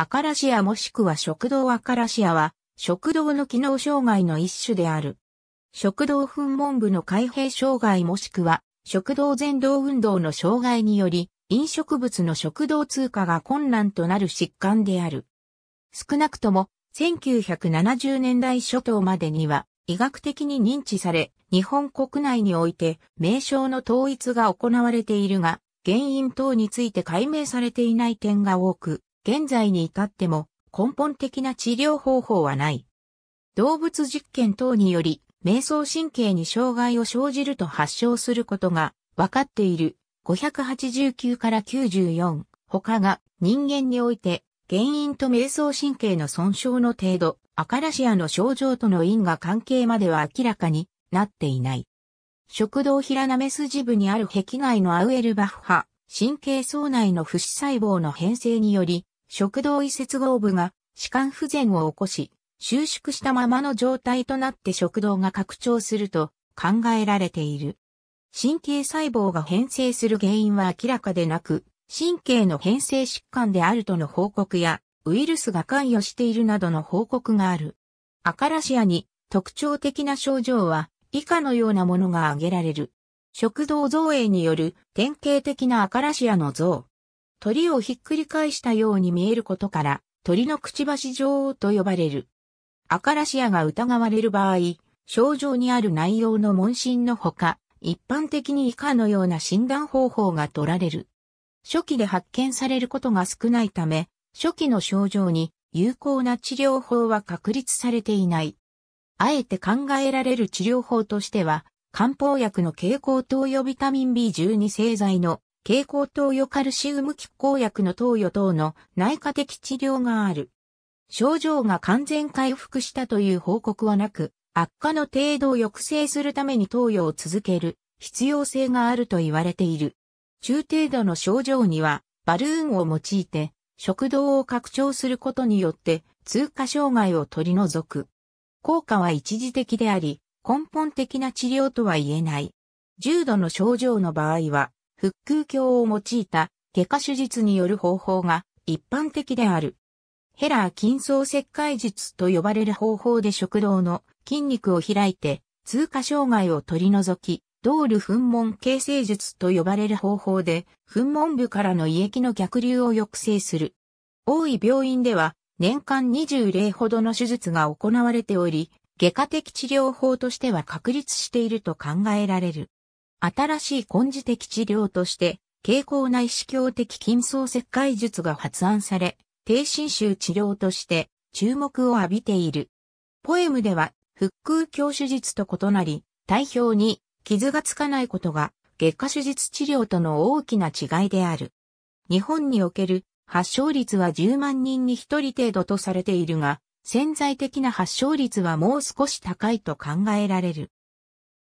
アカラシアもしくは食道アカラシアは、食道の機能障害の一種である。食道噴門部の開閉障害もしくは、食道全動運動の障害により、飲食物の食道通過が困難となる疾患である。少なくとも、1970年代初頭までには、医学的に認知され、日本国内において、名称の統一が行われているが、原因等について解明されていない点が多く、現在に至っても根本的な治療方法はない。動物実験等により、瞑想神経に障害を生じると発症することが分かっている589から94他が人間において原因と瞑想神経の損傷の程度、アカラシアの症状との因果関係までは明らかになっていない。食道ヒラナメスジ部にある壁外のアウエルバフハ神経層内の不死細胞の変性により、食道移設合部が歯間不全を起こし、収縮したままの状態となって食道が拡張すると考えられている。神経細胞が変性する原因は明らかでなく、神経の変性疾患であるとの報告や、ウイルスが関与しているなどの報告がある。アカラシアに特徴的な症状は以下のようなものが挙げられる。食道造影による典型的なアカラシアの像、鳥をひっくり返したように見えることから、鳥のくちばし女王と呼ばれる。アカラシアが疑われる場合、症状にある内容の問診のほか、一般的に以下のような診断方法が取られる。初期で発見されることが少ないため、初期の症状に有効な治療法は確立されていない。あえて考えられる治療法としては、漢方薬の蛍光灯予ビタミン B12 製剤の蛍光投与カルシウム拮抗薬の投与等の内科的治療がある。症状が完全回復したという報告はなく、悪化の程度を抑制するために投与を続ける必要性があると言われている。中程度の症状には、バルーンを用いて、食道を拡張することによって、通過障害を取り除く。効果は一時的であり、根本的な治療とは言えない。重度の症状の場合は、腹腔鏡を用いた外科手術による方法が一般的である。ヘラー筋層切開術と呼ばれる方法で食道の筋肉を開いて通過障害を取り除き、ドール噴門形成術と呼ばれる方法で、噴門部からの胃液の逆流を抑制する。多い病院では、年間20例ほどの手術が行われており、外科的治療法としては確立していると考えられる。新しい根治的治療として、蛍光内視鏡的筋層切開術が発案され、低侵襲治療として注目を浴びている。ポエムでは、腹腔鏡手術と異なり、体表に傷がつかないことが外科手術治療との大きな違いである。日本における発症率は10万人に1人程度とされているが、潜在的な発症率はもう少し高いと考えられる。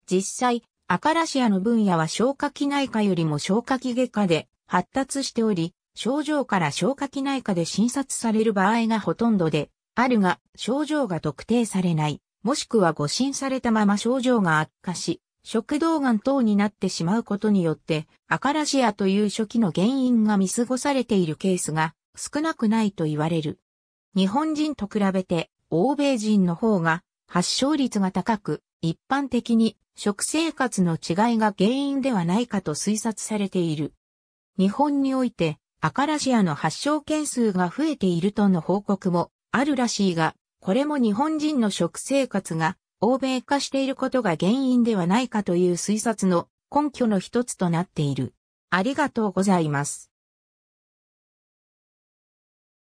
実際、アカラシアの分野は消化器内科よりも消化器外科で発達しており、症状から消化器内科で診察される場合がほとんどで、あるが症状が特定されない、もしくは誤診されたまま症状が悪化し、食道癌等になってしまうことによって、アカラシアという初期の原因が見過ごされているケースが少なくないと言われる。日本人と比べて、欧米人の方が発症率が高く、一般的に食生活の違いが原因ではないかと推察されている。日本においてアカラシアの発症件数が増えているとの報告もあるらしいが、これも日本人の食生活が欧米化していることが原因ではないかという推察の根拠の一つとなっている。ありがとうございます。